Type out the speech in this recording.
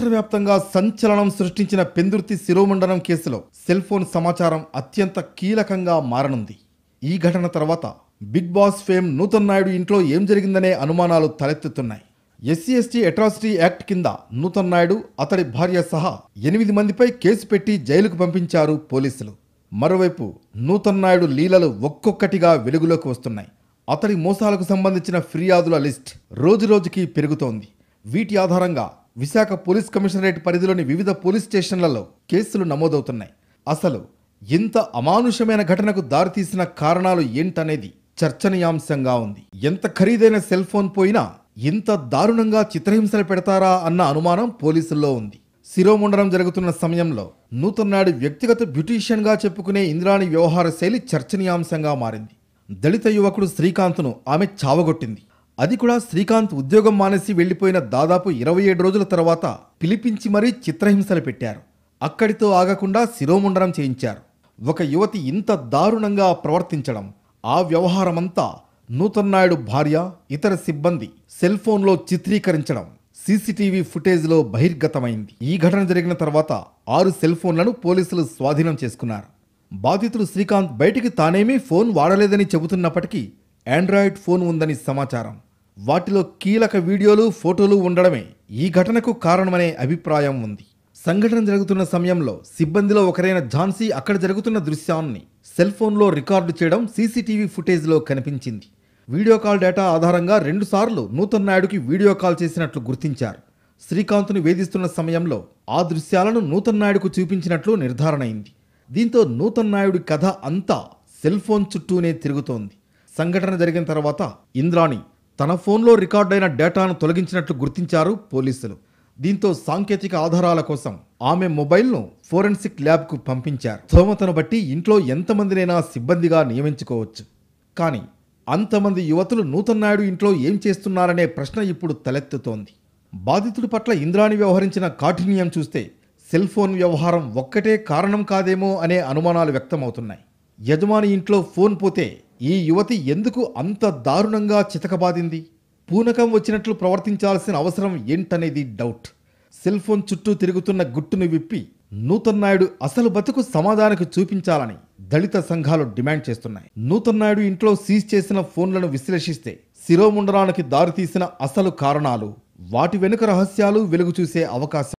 రాష్ట్ర వ్యాప్తంగా సంచలనం సృష్టించిన పెందుర్తి శిరోమండనం కేసులో సెల్ ఫోన్ సమాచారం అత్యంత కీలకంగా మారనుంది ఈ ఘటన తర్వాత Bigg Boss fame Nutan Naidu ఇంట్లో ఏం జరిగిందనే అనుమానాలు తలెత్తుతున్నాయి ఎస్సీ ఎస్టీ అట్రాసిటీ యాక్ట్ కింద నూతన్ నాయుడు అతడి భార్య సహా ఎనిమిది మందిపై కేసు పెట్టి జైలుకు పంపించారు పోలీసులు మరోవైపు నూతన్ నాయుడు లీలలు ఒక్కొక్కటిగా వెలుగులోకి వస్తున్నాయి అతడి మోసాలకు సంబంధించిన ఫిర్యాదుల లిస్ట్ రోజురోజుకి పెరుగుతోంది వీటి ఆధారంగా విశాఖ పోలీస్ కమిషనరేట్ పరిధిలోని వివిధ పోలీస్ స్టేషన్లలో కేసులు నమోదవుతున్నాయి అసలు ఇంత అమానుషమైన ఘటనకు దారితీసిన కారణాలు ఏంటనేది చర్చనీయాంశంగా ఉంది ఎంత ఖరీదైన సెల్ ఫోన్ పోయినా ఇంత దారుణంగా చిత్రహింసలు పెడతారా అన్న అనుమానం పోలీసుల్లో ఉంది శిరోముండనం జరుగుతున్న సమయంలో నూతన్నాడు వ్యక్తిగత బ్యూటీషియన్గా చెప్పుకునే ఇంద్రాణి వ్యవహార శైలి చర్చనీయాంశంగా మారింది దళిత యువకుడు శ్రీకాంత్ను ఆమె చావగొట్టింది అది కూడా శ్రీకాంత్ ఉద్యోగం మానేసి వెళ్లిపోయిన దాదాపు ఇరవై ఏడు రోజుల తర్వాత పిలిపించి మరీ చిత్రహింసలు పెట్టారు అక్కడితో ఆగకుండా శిరోముండనం చేయించారు ఒక యువతి ఇంత దారుణంగా ప్రవర్తించడం ఆ వ్యవహారమంతా నూతన్నాయుడు నాయుడు భార్య ఇతర సిబ్బంది సెల్ ఫోన్లో చిత్రీకరించడం సీసీటీవీ ఫుటేజ్లో బహిర్గతమైంది ఈ ఘటన జరిగిన తర్వాత ఆరు సెల్ ఫోన్లను పోలీసులు స్వాధీనం చేసుకున్నారు బాధితుడు శ్రీకాంత్ బయటికి తానేమీ ఫోన్ వాడలేదని చెబుతున్నప్పటికీ ఆండ్రాయిడ్ ఫోన్ ఉందని సమాచారం వాటిలో కీలక వీడియోలు ఫోటోలు ఉండడమే ఈ ఘటనకు కారణమనే అభిప్రాయం ఉంది సంఘటన జరుగుతున్న సమయంలో సిబ్బందిలో ఒకరైన ఝాన్సీ అక్కడ జరుగుతున్న దృశ్యాన్ని సెల్ ఫోన్లో రికార్డు చేయడం సీసీటీవీ ఫుటేజ్లో కనిపించింది వీడియో కాల్ డేటా ఆధారంగా రెండుసార్లు నూతన్ నాయుడుకి వీడియో కాల్ చేసినట్లు గుర్తించారు శ్రీకాంత్ను వేధిస్తున్న సమయంలో ఆ దృశ్యాలను నూతన్ నాయుడుకు చూపించినట్లు నిర్ధారణ అయింది దీంతో నూతన్ నాయుడి కథ అంతా సెల్ ఫోన్ చుట్టూనే తిరుగుతోంది సంఘటన జరిగిన తర్వాత ఇంద్రాణి తన ఫోన్లో రికార్డైన డేటాను తొలగించినట్లు గుర్తించారు పోలీసులు దీంతో సాంకేతిక ఆధారాల కోసం ఆమె మొబైల్ను ఫోరెన్సిక్ ల్యాబ్కు పంపించారు స్థోమతను బట్టి ఇంట్లో ఎంతమందినైనా సిబ్బందిగా నియమించుకోవచ్చు కానీ అంతమంది యువతులు నూతన్ నాయుడు ఇంట్లో ఏం చేస్తున్నారనే ప్రశ్న ఇప్పుడు తలెత్తుతోంది బాధితుడి పట్ల ఇంద్రాణి వ్యవహరించిన కాఠిన్యం చూస్తే సెల్ ఫోన్ వ్యవహారం ఒక్కటే కారణం కాదేమో అనే అనుమానాలు వ్యక్తమవుతున్నాయి యజమాని ఇంట్లో ఫోన్ పోతే ఈ యువతి ఎందుకు అంత దారుణంగా చితకబాదింది పూనకం వచ్చినట్లు ప్రవర్తించాల్సిన అవసరం ఏంటనేది డౌట్ సెల్ ఫోన్ చుట్టూ తిరుగుతున్న గుట్టును విప్పి నూతన్ నాయుడు అసలు బతుకు సమాధానికి చూపించాలని దళిత సంఘాలు డిమాండ్ చేస్తున్నాయి నూతన్ నాయుడు ఇంట్లో సీజ్ చేసిన ఫోన్లను విశ్లేషిస్తే శిరోముండరానికి దారితీసిన అసలు కారణాలు వాటి వెనుక రహస్యాలు వెలుగు చూసే అవకాశం